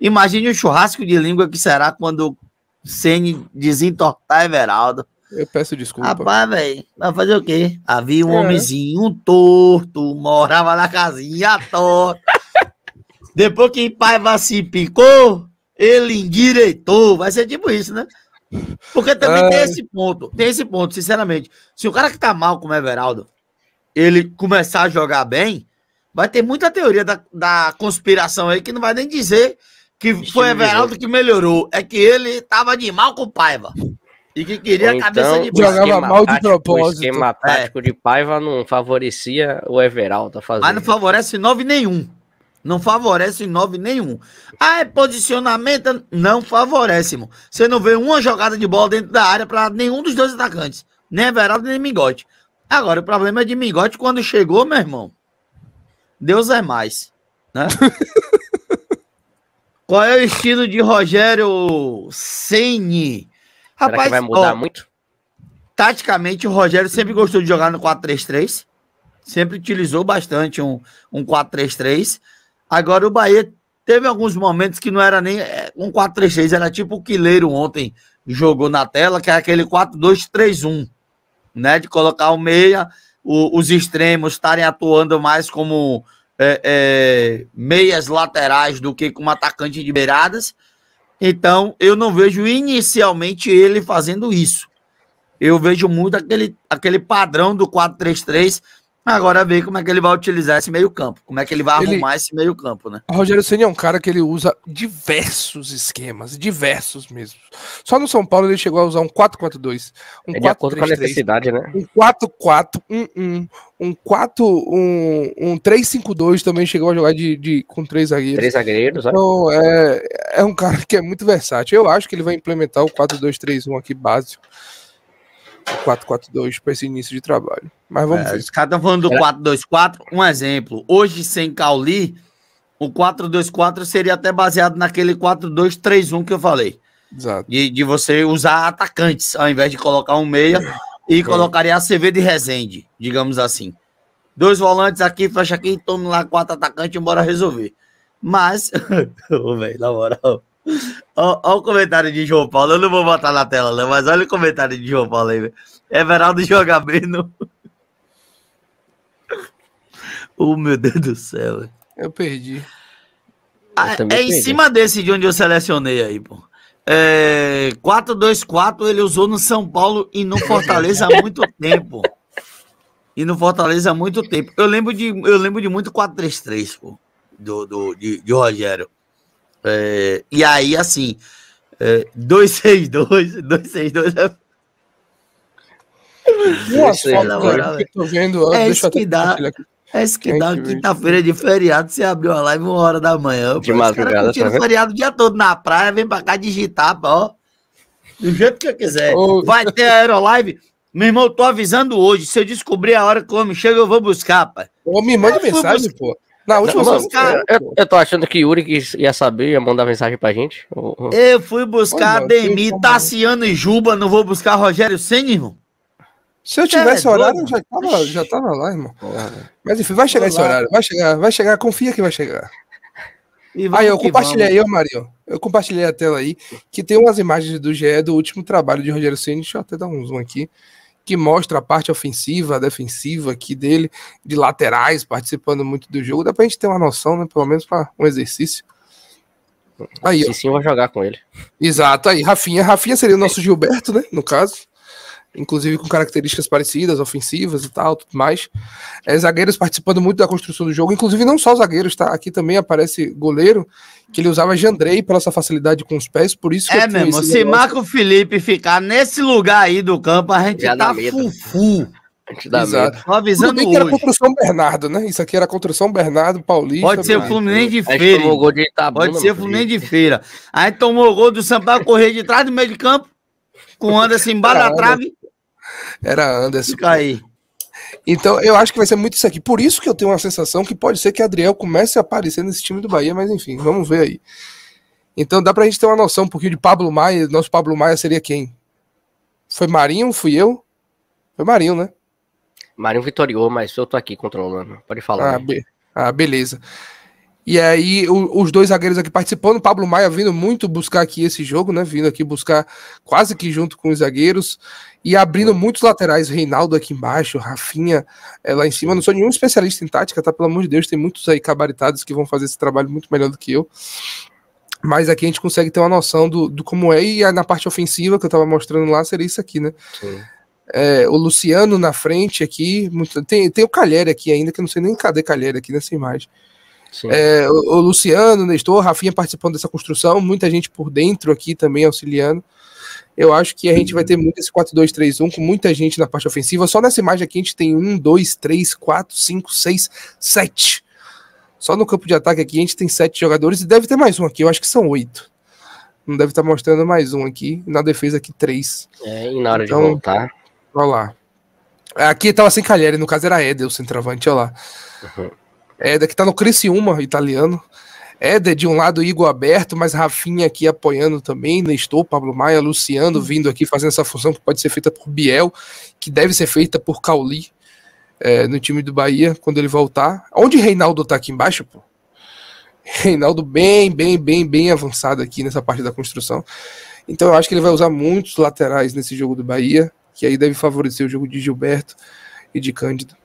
Imagine o churrasco de língua que será quando Sene desentortar Everaldo. Eu peço desculpa. Rapaz, velho, vai fazer o quê? Havia um é. homenzinho, um torto, morava na casinha torta. Depois que Paiva se picou, ele endireitou. Vai ser tipo isso, né? Porque também é. tem esse ponto. Tem esse ponto, sinceramente. Se o cara que tá mal como Everaldo, ele começar a jogar bem, vai ter muita teoria da, da conspiração aí que não vai nem dizer que Estilo foi Everaldo né? que melhorou. É que ele tava de mal com o Paiva. E que queria a cabeça então, de Paiva. Jogava mal de propósito. O esquema tático de Paiva não favorecia o Everaldo a fazer. Mas não favorece nove nenhum. Não favorece nove nenhum. Ah, é posicionamento. Não favorece, irmão. Você não vê uma jogada de bola dentro da área para nenhum dos dois atacantes. Nem Everaldo, nem Mingote. Agora, o problema é de Mingote quando chegou, meu irmão. Deus é mais, né? Qual é o estilo de Rogério Ceni? Rapaz, Será que vai mudar ó, muito? Taticamente, o Rogério sempre gostou de jogar no 4-3-3. Sempre utilizou bastante um, um 4-3-3. Agora o Bahia teve alguns momentos que não era nem é, um 4-3-3, era tipo o Quileiro ontem jogou na tela, que é aquele 4-2-3-1, né? De colocar o meia o, os extremos estarem atuando mais como é, é, meias laterais do que como atacante de beiradas. Então, eu não vejo inicialmente ele fazendo isso. Eu vejo muito aquele, aquele padrão do 4-3-3 Agora vê como é que ele vai utilizar esse meio-campo, como é que ele vai ele... arrumar esse meio-campo, né? O Rogério Ceni é um cara que ele usa diversos esquemas, diversos mesmo. Só no São Paulo ele chegou a usar um 4-4-2, um é 4-3-3, com a necessidade, né? Um 4-4, um 1, um 4, um, um 3-5-2 também chegou a jogar de, de com três zagueiros. Três zagueiros, né? então, é, é um cara que é muito versátil. Eu acho que ele vai implementar o 4-2-3-1 aqui básico o 4-4-2 para esse início de trabalho. Mas vamos é, ver. Os caras estão falando do é. 4-2-4, um exemplo. Hoje, sem Cauli, o 4-2-4 seria até baseado naquele 4-2-3-1 que eu falei. Exato. De, de você usar atacantes, ao invés de colocar um meia e é. colocaria a CV de Resende, digamos assim. Dois volantes aqui, fecha aqui, toma lá quatro atacantes, e bora resolver. Mas, velho, na moral, Olha o comentário de João Paulo. Eu não vou botar na tela, não, mas olha o comentário de João Paulo aí, velho. Everaldo joga bem no. oh, meu Deus do céu. Eu perdi. Ah, eu é perdi. em cima desse de onde eu selecionei aí, pô. É, 4-2-4 ele usou no São Paulo e no Fortaleza há muito tempo. E no Fortaleza há muito tempo. Eu lembro de, eu lembro de muito 4-3-3, pô, do, do, de, de Rogério. É, e aí, assim, é, 262, 262 é. Umas fotos é, é isso que dá. É isso que dá quinta-feira de feriado, você abriu a live uma hora da manhã. De pô, madrugada, tá feriado o dia todo na praia, vem pra cá digitar, pô, ó. Do jeito que eu quiser. Ô. Vai ter aerolive. Meu irmão, eu tô avisando hoje. Se eu descobrir a hora que o homem chega, eu vou buscar, pai. Ô, me manda mensagem, pô. Na última não, eu, eu, tô achando que Yuri que ia saber, ia mandar mensagem pra gente. Eu fui buscar oh, Ademir, Tassiano e Juba, não vou buscar Rogério Senna, irmão. Se eu tivesse é, horário, já tava, já tava lá, irmão. Mas enfim, vai chegar Olá. esse horário, vai chegar, vai chegar, confia que vai chegar. E aí eu compartilhei, vamos. eu, Mario, eu compartilhei a tela aí, que tem umas imagens do GE do último trabalho de Rogério Senna, deixa eu até dar um zoom aqui que mostra a parte ofensiva, a defensiva aqui dele, de laterais, participando muito do jogo. Dá pra gente ter uma noção, né? Pelo menos para um exercício. Aí, sim, sim, eu vou jogar com ele. Exato, aí, Rafinha. Rafinha seria o nosso Gilberto, né? No caso inclusive com características parecidas, ofensivas e tal, tudo mais. É, zagueiros participando muito da construção do jogo, inclusive não só zagueiros, tá? Aqui também aparece goleiro, que ele usava Jandrei pela sua facilidade com os pés, por isso que É mesmo, se Marco Felipe ficar nesse lugar aí do campo, a gente Já tá fufu. A gente dá Exato. avisando Tudo bem que era contra o São Bernardo, né? Isso aqui era contra o São Bernardo, Paulista. Pode ser o Fluminense de feira. De Itabuna, Pode ser o Fluminense de feira. Aí tomou o gol do Sampaio correr de trás do meio de campo, com o Anderson embaixo da trave. Era Anderson. Fica aí. Então, eu acho que vai ser muito isso aqui. Por isso que eu tenho uma sensação que pode ser que Adriel comece a aparecer nesse time do Bahia, mas enfim, vamos ver aí. Então, dá pra gente ter uma noção um pouquinho de Pablo Maia. Nosso Pablo Maia seria quem? Foi Marinho? Fui eu? Foi Marinho, né? Marinho vitoriou, mas eu tô aqui controlando. Pode falar. Ah, né? be... ah beleza. E aí, o, os dois zagueiros aqui participando, Pablo Maia vindo muito buscar aqui esse jogo, né? Vindo aqui buscar quase que junto com os zagueiros e abrindo é. muitos laterais. Reinaldo aqui embaixo, Rafinha é, lá em cima. Não sou nenhum especialista em tática, tá? Pelo amor de Deus, tem muitos aí cabaritados que vão fazer esse trabalho muito melhor do que eu. Mas aqui a gente consegue ter uma noção do, do como é. E na parte ofensiva que eu tava mostrando lá, seria isso aqui, né? Sim. É, eh, o Luciano na frente aqui. Muito, tem, tem o Calheri aqui ainda, que eu não sei nem cadê Calheri aqui nessa imagem. É, o, o, Luciano, o Nestor, o Rafinha participando dessa construção, muita gente por dentro aqui também auxiliando. Eu acho que a gente vai ter muito esse 4-2-3-1 com muita gente na parte ofensiva. Só nessa imagem aqui a gente tem 1, 2, 3, 4, 5, 6, 7. Só no campo de ataque aqui a gente tem 7 jogadores e deve ter mais um aqui, eu acho que são 8. Não deve estar tá mostrando mais um aqui. Na defesa aqui, 3. É, e na hora então, de voltar. Olha lá. Aqui tava sem Calheri, no caso era Edel, centroavante, olha lá. Uhum. Éder, que tá no Criciúma, italiano. Éder de um lado, Igor aberto, mas Rafinha aqui apoiando também, Nestor, Pablo Maia, Luciano vindo aqui fazendo essa função que pode ser feita por Biel, que deve ser feita por Cauli é, no time do Bahia, quando ele voltar. Onde Reinaldo tá aqui embaixo, pô? Reinaldo bem, bem, bem, bem avançado aqui nessa parte da construção. Então eu acho que ele vai usar muitos laterais nesse jogo do Bahia, que aí deve favorecer o jogo de Gilberto e de Cândido.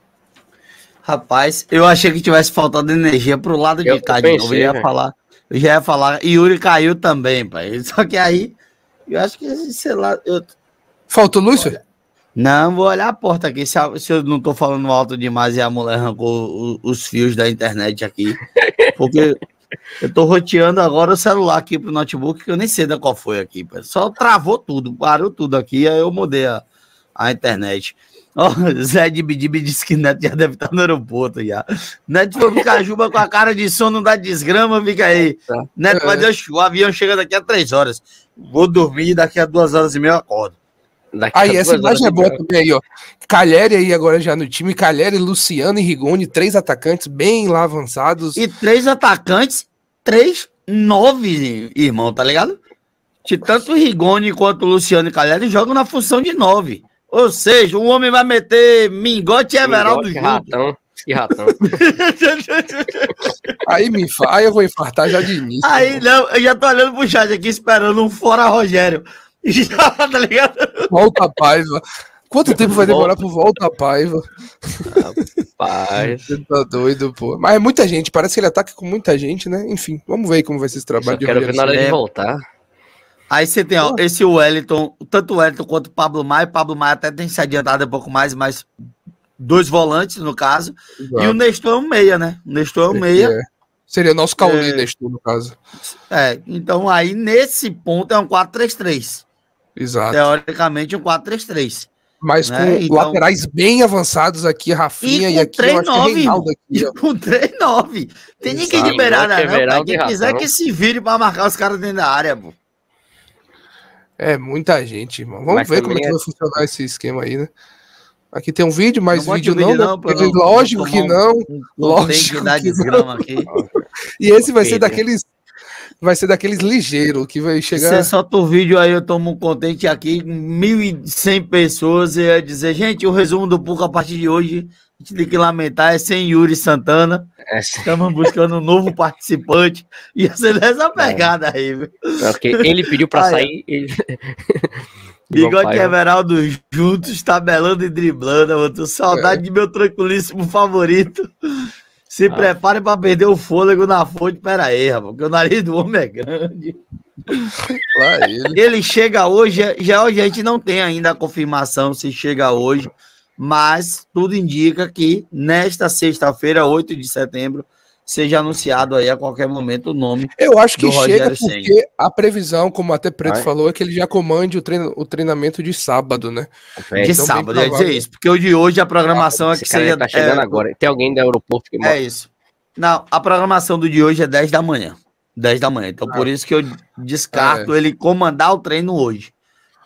Rapaz, eu achei que tivesse faltado energia pro lado eu de cá pensei, de novo. Eu ia né? falar. Eu já ia falar. Yuri caiu também, pai. Só que aí, eu acho que, sei lá. Eu... Faltou luz, Olha. Não, vou olhar a porta aqui. Se, a, se, eu não tô falando alto demais e a mulher arrancou o, os fios da internet aqui. Porque eu tô roteando agora o celular aqui pro notebook, que eu nem sei da qual foi aqui. Pai. Só travou tudo, parou tudo aqui. Aí eu mudei a, a internet. Oh, Zé de Bidibi disse que Neto já deve estar tá no aeroporto já. Neto foi pro Cajuba com a cara de sono da desgrama, fica aí. É. Neto, mas Deus, é. o avião chega daqui a três horas. Vou dormir e daqui a duas horas e meia eu acordo. Daqui aí, essa imagem é boa também aí, ó. Calheri aí agora já no time, Calheri, Luciano e Rigoni, três atacantes bem lá avançados. E três atacantes, três, nove, irmão, tá ligado? Tanto tanto Rigoni quanto Luciano e Calheri jogam na função de nove. Ou seja, o homem vai meter Mingote e Everaldo Mingote, junto. Ratão. ratão. aí me fa... aí eu vou infartar já de início. Aí mano. não, eu já tô olhando pro chat aqui esperando um fora Rogério. Já, tá ligado? Volta a paiva. Quanto tempo vai demorar pro volta a paiva? Rapaz. Você tá doido, pô. Mas é muita gente, parece que ele ataca com muita gente, né? Enfim, vamos ver como vai ser esse trabalho. Eu quero Rogério ver na hora de voltar. Aí você tem ó, esse Wellington, tanto o Wellington quanto o Pablo Maia. Pablo Maia até tem se adiantado um pouco mais, mas dois volantes, no caso. Exato. E o Nestor é um meia, né? O Nestor é um meia. É. Seria nosso Cauli é... Nestor, no caso. É, então aí nesse ponto é um 4-3-3. Exato. Teoricamente um 4-3-3. Mas né? com então... laterais bem avançados aqui, Rafinha e, e aqui, 3, eu acho 9, que Reinaldo aqui. Ó. Com 3-9. Tem Exato. ninguém liberado, beirada, é não. Cara. Quem quiser que se vire para marcar os caras dentro da área, pô. É muita gente, irmão. Vamos mas ver como é que vai é- funcionar esse esquema aí, né? Aqui tem um vídeo, mas não vídeo, vídeo, não. Né? não não, lógico que não. Um, lógico que, que não. Aqui. E esse vai ser daqueles vai ser daqueles ligeiro que vai chegar. Se é só o vídeo aí, eu tomo contente aqui, 1.100 pessoas e ia é dizer, gente, o resumo do Puca a partir de hoje a gente tem que lamentar, é sem Yuri Santana. É. Estamos buscando um novo participante. essa é essa é. pegada é. aí, viu? É, ele pediu para sair. Ele... Bigode e Everaldo juntos, tabelando e driblando. Eu tô saudade é. de meu tranquilíssimo favorito. Se ah. prepare para perder o fôlego na fonte. Pera aí, rapaz, porque o nariz do homem é grande. Ele. ele chega hoje, já hoje a gente não tem ainda a confirmação se chega hoje mas tudo indica que nesta sexta-feira, 8 de setembro, seja anunciado aí a qualquer momento o nome. Eu acho que chega porque Senna. a previsão, como até Preto falou, é que ele já comande o, treino, o treinamento de sábado, né? É. De então, sábado, ia dizer isso, porque o de hoje a programação ah, é que seja. Tá chegando é, agora. Tem alguém do aeroporto que mora. É isso. Não, a programação do de hoje é 10 da manhã. 10 da manhã. Então, ah. por isso que eu descarto é. ele comandar o treino hoje,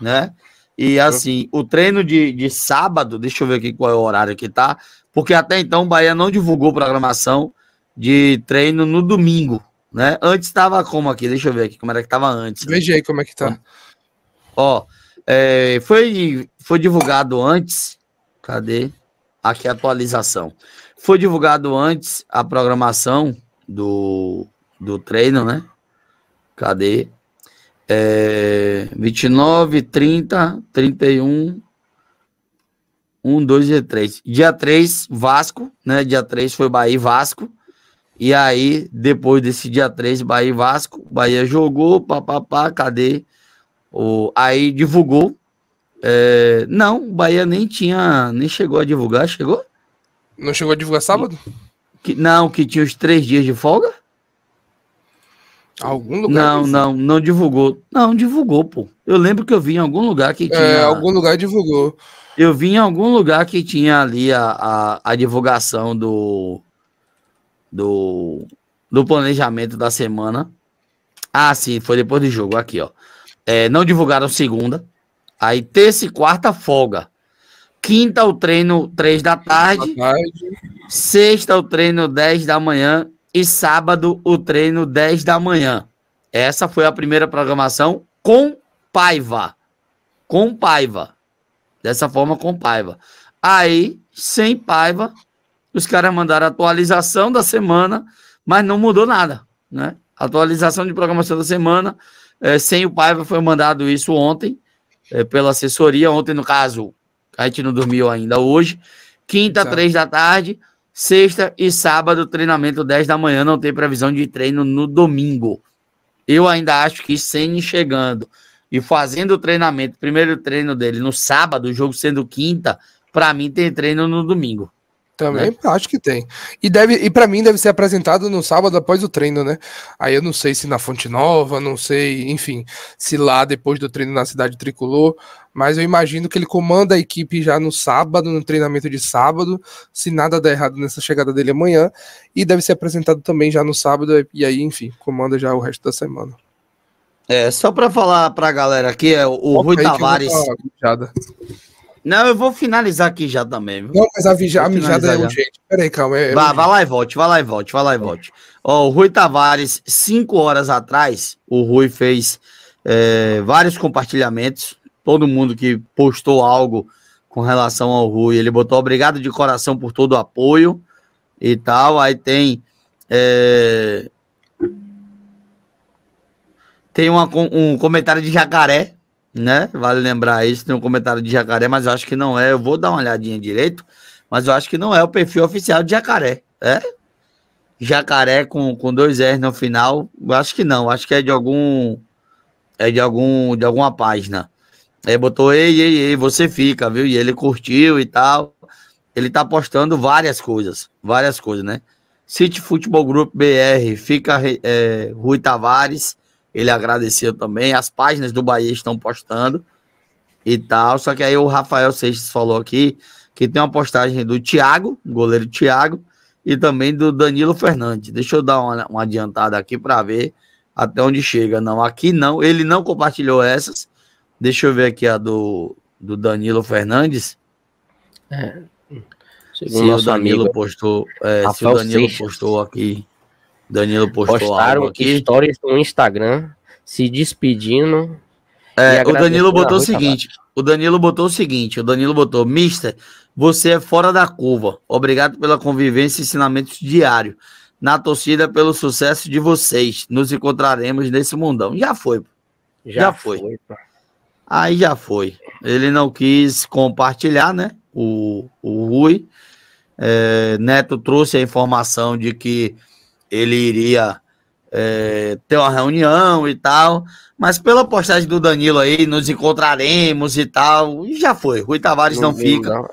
né? E assim, o treino de, de sábado, deixa eu ver aqui qual é o horário que tá, porque até então o Bahia não divulgou programação de treino no domingo, né? Antes estava como aqui? Deixa eu ver aqui como era que estava antes. Veja aí como é que tá. Ó, é, foi, foi divulgado antes. Cadê? Aqui a atualização. Foi divulgado antes a programação do, do treino, né? Cadê? é, 29, 30, 31, 1, 2 e 3. Dia 3, Vasco, né? Dia 3 foi Bahia e Vasco. E aí, depois desse dia 3, Bahia e Vasco, Bahia jogou, papapá, cadê? O, aí divulgou. É, não, Bahia nem tinha, nem chegou a divulgar, chegou? Não chegou a divulgar sábado? Que, não, que tinha os três dias de folga? Algum lugar? Não, não, não divulgou. Não, divulgou, pô. Eu lembro que eu vi em algum lugar que é, tinha. É, algum lugar divulgou. Eu vi em algum lugar que tinha ali a, a, a divulgação do, do, do planejamento da semana. Ah, sim, foi depois do jogo. Aqui, ó. É, não divulgaram segunda. Aí terça e quarta folga. Quinta o treino três da tarde, da tarde. Sexta o treino dez da manhã e sábado o treino 10 da manhã. Essa foi a primeira programação com Paiva. Com Paiva. Dessa forma, com Paiva. Aí, sem Paiva, os caras mandaram atualização da semana, mas não mudou nada, né? Atualização de programação da semana, é, sem o Paiva foi mandado isso ontem, é, pela assessoria, ontem no caso, a gente não dormiu ainda hoje, quinta, tá. três da tarde, Sexta e sábado, treinamento 10 da manhã, não tem previsão de treino no domingo. Eu ainda acho que Senni chegando e fazendo o treinamento, primeiro treino dele no sábado, o jogo sendo quinta, para mim tem treino no domingo. Também né? acho que tem. E deve e para mim deve ser apresentado no sábado após o treino, né? Aí eu não sei se na Fonte Nova, não sei, enfim, se lá depois do treino na cidade tricolor, mas eu imagino que ele comanda a equipe já no sábado, no treinamento de sábado, se nada der errado nessa chegada dele amanhã, e deve ser apresentado também já no sábado e aí, enfim, comanda já o resto da semana. É, só para falar para a galera aqui, é o, o Rui Tavares. Não, eu vou finalizar aqui já também. Não, mas a, vija, a mijada é urgente. Peraí, calma. É, vai, vai lá e volte, vai lá e volte, vai lá e volte. Ó, o Rui Tavares, cinco horas atrás, o Rui fez é, vários compartilhamentos. Todo mundo que postou algo com relação ao Rui, ele botou obrigado de coração por todo o apoio e tal. Aí tem. É, tem uma, um comentário de jacaré né? Vale lembrar isso, tem um comentário de jacaré, mas eu acho que não é. Eu vou dar uma olhadinha direito, mas eu acho que não é o perfil oficial de jacaré, é? Jacaré com, com dois R no final, eu acho que não, acho que é de algum é de algum de alguma página. Aí é, botou ei, ei, ei, você fica, viu? E ele curtiu e tal. Ele tá postando várias coisas, várias coisas, né? City Futebol Group BR, fica é, Rui Tavares, ele agradeceu também. As páginas do Bahia estão postando e tal. Só que aí o Rafael Seixas falou aqui que tem uma postagem do Thiago, goleiro Thiago, e também do Danilo Fernandes. Deixa eu dar uma, uma adiantada aqui para ver até onde chega. Não, aqui não. Ele não compartilhou essas. Deixa eu ver aqui a do, do Danilo Fernandes. É. Segundo se o Danilo amigo, postou, é, se o Danilo Seixas. postou aqui Danilo postou Postaram aqui. histórias no Instagram se despedindo. É, o Danilo botou o seguinte, trabalho. o Danilo botou o seguinte, o Danilo botou, Mister, você é fora da curva. Obrigado pela convivência e ensinamentos diário. Na torcida pelo sucesso de vocês. Nos encontraremos nesse mundão. Já foi. Já, já foi. foi Aí já foi. Ele não quis compartilhar, né? O, o Rui. É, Neto trouxe a informação de que ele iria é, ter uma reunião e tal, mas pela postagem do Danilo aí, nos encontraremos e tal, e já foi, Rui Tavares não, não fica. Não.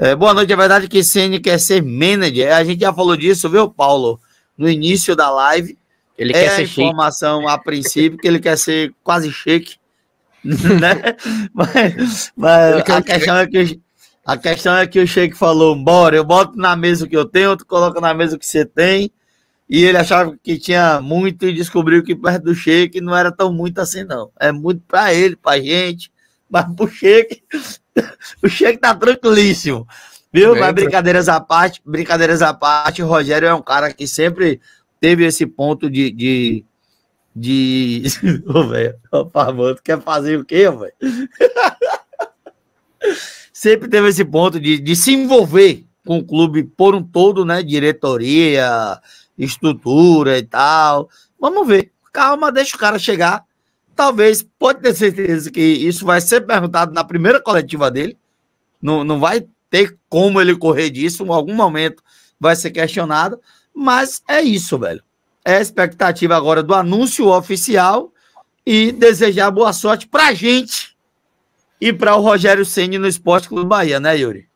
É, boa noite, é verdade que CN quer ser manager, é, a gente já falou disso, viu, Paulo, no início da live, ele é quer ser a informação chique. a princípio que ele quer ser quase chique, né? Mas, mas a questão é que a questão é que o Sheik falou: bora, eu boto na mesa o que eu tenho, tu coloca na mesa o que você tem, e ele achava que tinha muito e descobriu que perto do Sheik não era tão muito assim, não. É muito para ele, para gente, mas pro Sheik, o Sheik tá tranquilíssimo. Viu? Entra. Mas brincadeiras à parte, brincadeiras à parte, o Rogério é um cara que sempre teve esse ponto de. de de. Ô, velho, tu quer fazer o quê, velho? sempre teve esse ponto de, de se envolver com o clube por um todo, né? Diretoria, estrutura e tal. Vamos ver. Calma, deixa o cara chegar. Talvez, pode ter certeza que isso vai ser perguntado na primeira coletiva dele. Não, não vai ter como ele correr disso. Em algum momento vai ser questionado. Mas é isso, velho. É a expectativa agora do anúncio oficial e desejar boa sorte pra gente e para o Rogério Ceni no Esporte Clube Bahia, né, Yuri?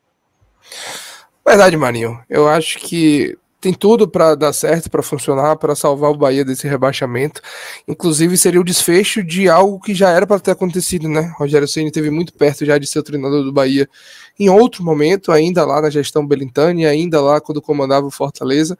Verdade, Marinho. Eu acho que tem tudo para dar certo, para funcionar, para salvar o Bahia desse rebaixamento. Inclusive, seria o desfecho de algo que já era para ter acontecido, né? Rogério Ceni esteve muito perto já de ser o treinador do Bahia em outro momento, ainda lá na gestão Belintani, ainda lá quando comandava o Fortaleza,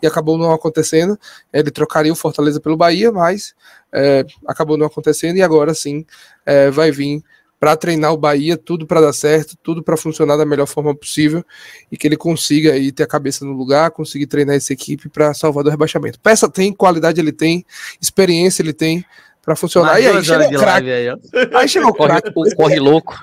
e acabou não acontecendo. Ele trocaria o Fortaleza pelo Bahia, mas é, acabou não acontecendo, e agora sim é, vai vir para treinar o Bahia, tudo para dar certo, tudo para funcionar da melhor forma possível e que ele consiga aí ter a cabeça no lugar, conseguir treinar essa equipe para salvar do rebaixamento. Peça tem, qualidade ele tem, experiência ele tem para funcionar. e aí chegou, Aí, aí chegou o craque. Corre, corre louco.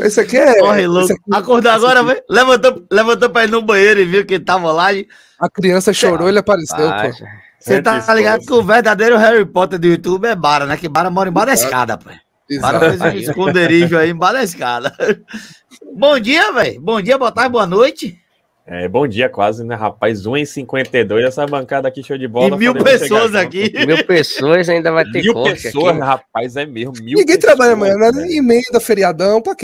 Esse aqui é. Corre louco. Aqui, é Acordou agora, vai. Levantou, levantou pra ir no banheiro e viu que tava lá. E... A criança chorou, ele apareceu, pô. Você tá ligado que o verdadeiro Harry Potter do YouTube é Bara, né? Que Bara mora embaixo da é. escada, pô. Para fazer um esconderijo aí embaixo da escada. Bom dia, velho. Bom dia, boa tarde, boa noite. É, bom dia, quase, né, rapaz? 1,52. Essa bancada aqui, show de bola. E mil pessoas aqui. Mil pessoas ainda vai ter Mil pessoas, aqui. rapaz, é mesmo. Mil Ninguém pessoas, trabalha amanhã, né? né? emenda, feriadão, pra quê?